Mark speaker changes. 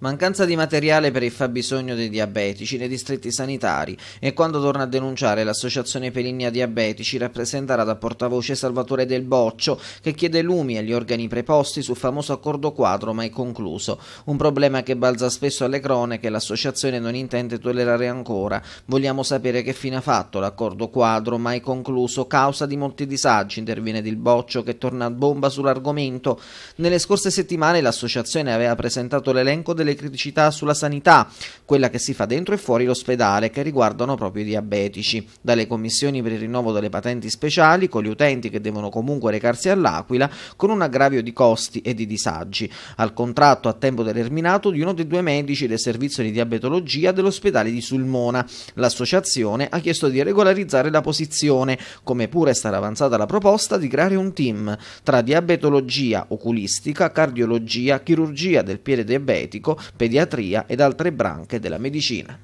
Speaker 1: Mancanza di materiale per il fabbisogno dei diabetici nei distretti sanitari e quando torna a denunciare l'Associazione Peligna Diabetici rappresenterà da portavoce Salvatore Del Boccio che chiede lumi agli organi preposti sul famoso accordo quadro mai concluso, un problema che balza spesso alle crone che l'associazione non intende tollerare ancora. Vogliamo sapere che fine ha fatto l'accordo quadro mai concluso, causa di molti disagi, interviene Del Boccio che torna a bomba sull'argomento. Nelle scorse settimane l'associazione aveva presentato l'elenco delle delle criticità sulla sanità, quella che si fa dentro e fuori l'ospedale, che riguardano proprio i diabetici. Dalle commissioni per il rinnovo delle patenti speciali, con gli utenti che devono comunque recarsi all'Aquila, con un aggravio di costi e di disagi, al contratto a tempo determinato di uno dei due medici del servizio di diabetologia dell'ospedale di Sulmona. L'associazione ha chiesto di regolarizzare la posizione, come pure è stata avanzata la proposta di creare un team tra diabetologia, oculistica, cardiologia, chirurgia del piede diabetico pediatria ed altre branche della medicina.